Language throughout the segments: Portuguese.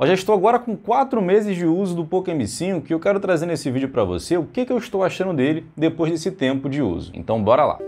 Eu já estou agora com 4 meses de uso do Poco M5 que eu quero trazer nesse vídeo para você o que, que eu estou achando dele depois desse tempo de uso. Então bora lá!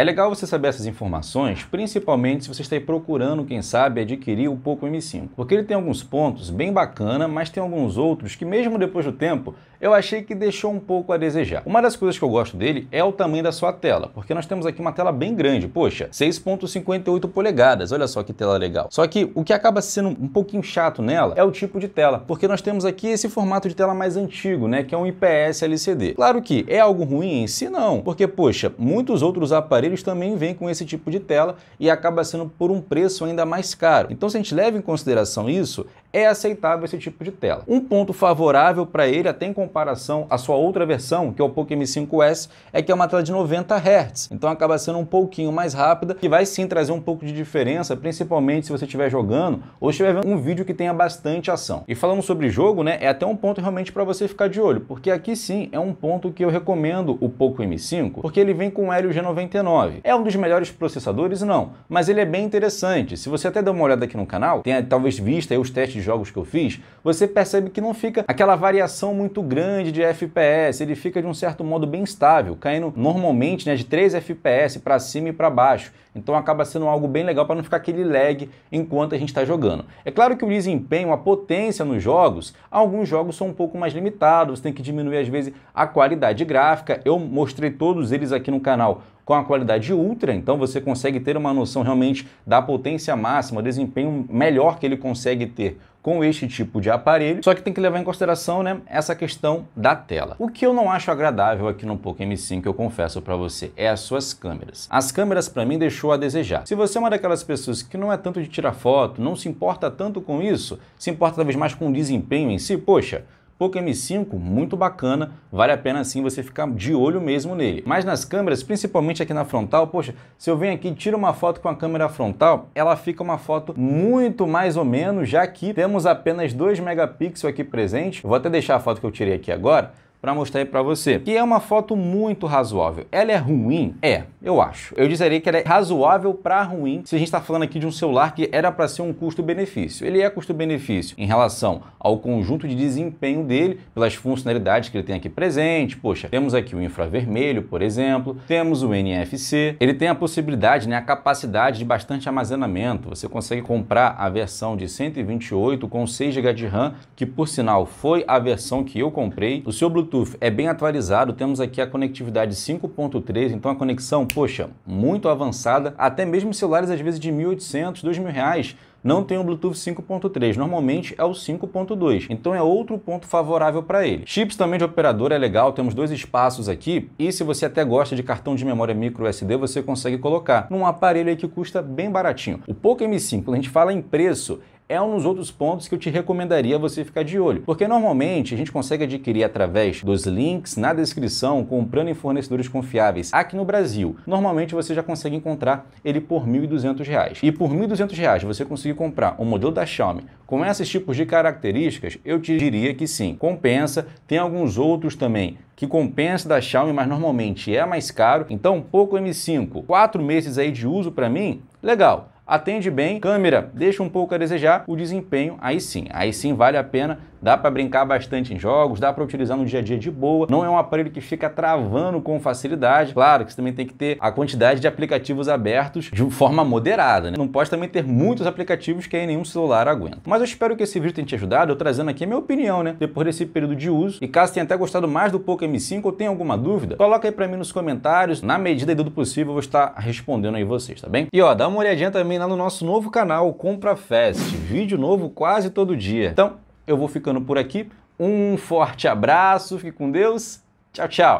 É legal você saber essas informações, principalmente se você está procurando, quem sabe, adquirir o Poco M5, porque ele tem alguns pontos bem bacana, mas tem alguns outros que mesmo depois do tempo, eu achei que deixou um pouco a desejar. Uma das coisas que eu gosto dele é o tamanho da sua tela, porque nós temos aqui uma tela bem grande, poxa, 6.58 polegadas, olha só que tela legal. Só que o que acaba sendo um pouquinho chato nela é o tipo de tela, porque nós temos aqui esse formato de tela mais antigo, né, que é um IPS LCD. Claro que é algo ruim em si não, porque poxa, muitos outros aparelhos eles também vêm com esse tipo de tela e acaba sendo por um preço ainda mais caro. Então, se a gente leva em consideração isso, é aceitável esse tipo de tela. Um ponto favorável para ele, até em comparação à sua outra versão, que é o Poco M5S, é que é uma tela de 90 Hz, então acaba sendo um pouquinho mais rápida, que vai sim trazer um pouco de diferença, principalmente se você estiver jogando ou estiver vendo um vídeo que tenha bastante ação. E falando sobre jogo, né, é até um ponto realmente para você ficar de olho, porque aqui sim é um ponto que eu recomendo o Poco M5, porque ele vem com o Helio G99. É um dos melhores processadores? Não, mas ele é bem interessante. Se você até der uma olhada aqui no canal, tenha talvez visto aí os testes jogos que eu fiz, você percebe que não fica aquela variação muito grande de FPS, ele fica de um certo modo bem estável, caindo normalmente né, de 3 FPS para cima e para baixo. Então acaba sendo algo bem legal para não ficar aquele lag enquanto a gente está jogando. É claro que o desempenho, a potência nos jogos, alguns jogos são um pouco mais limitados, você tem que diminuir às vezes a qualidade gráfica. Eu mostrei todos eles aqui no canal com a qualidade ultra, então você consegue ter uma noção realmente da potência máxima, desempenho melhor que ele consegue ter com este tipo de aparelho, só que tem que levar em consideração né, essa questão da tela. O que eu não acho agradável aqui no Poco M5, que eu confesso para você, é as suas câmeras. As câmeras para mim deixou a desejar. Se você é uma daquelas pessoas que não é tanto de tirar foto, não se importa tanto com isso, se importa talvez mais com o desempenho em si, poxa, Poco M5, muito bacana, vale a pena sim você ficar de olho mesmo nele. Mas nas câmeras, principalmente aqui na frontal, poxa, se eu venho aqui e tiro uma foto com a câmera frontal, ela fica uma foto muito mais ou menos, já que temos apenas 2 megapixels aqui presente. Vou até deixar a foto que eu tirei aqui agora, para mostrar aí para você, que é uma foto muito razoável. Ela é ruim? É, eu acho. Eu dizeria que ela é razoável para ruim se a gente está falando aqui de um celular que era para ser um custo-benefício. Ele é custo-benefício em relação ao conjunto de desempenho dele, pelas funcionalidades que ele tem aqui presente. Poxa, temos aqui o infravermelho, por exemplo, temos o NFC. Ele tem a possibilidade, né, a capacidade de bastante armazenamento. Você consegue comprar a versão de 128 com 6 GB de RAM, que por sinal foi a versão que eu comprei. O seu Bluetooth Bluetooth é bem atualizado, temos aqui a conectividade 5.3, então a conexão, poxa, muito avançada, até mesmo celulares às vezes de 1.800, 2.000 reais, não tem o Bluetooth 5.3, normalmente é o 5.2, então é outro ponto favorável para ele. Chips também de operador é legal, temos dois espaços aqui, e se você até gosta de cartão de memória micro SD, você consegue colocar num aparelho que custa bem baratinho. O Poco M5, quando a gente fala em preço, é um dos outros pontos que eu te recomendaria você ficar de olho, porque normalmente a gente consegue adquirir através dos links na descrição comprando em fornecedores confiáveis aqui no Brasil. Normalmente você já consegue encontrar ele por R$ 1.200. E por R$ 1.200 você conseguir comprar um modelo da Xiaomi com esses tipos de características, eu te diria que sim, compensa. Tem alguns outros também que compensa da Xiaomi, mas normalmente é mais caro. Então, pouco M5, quatro meses aí de uso para mim, legal atende bem, câmera deixa um pouco a desejar, o desempenho aí sim, aí sim vale a pena, dá para brincar bastante em jogos, dá para utilizar no dia a dia de boa, não é um aparelho que fica travando com facilidade, claro que você também tem que ter a quantidade de aplicativos abertos de forma moderada, né? não pode também ter muitos aplicativos que aí nenhum celular aguenta. Mas eu espero que esse vídeo tenha te ajudado, eu trazendo aqui a minha opinião, né, depois desse período de uso, e caso tenha até gostado mais do Poco M5 ou tenha alguma dúvida, coloca aí para mim nos comentários, na medida do possível eu vou estar respondendo aí vocês, tá bem? E ó, dá uma olhadinha também lá no nosso novo canal, Compra Fest. Vídeo novo quase todo dia. Então, eu vou ficando por aqui. Um forte abraço, fique com Deus. Tchau, tchau.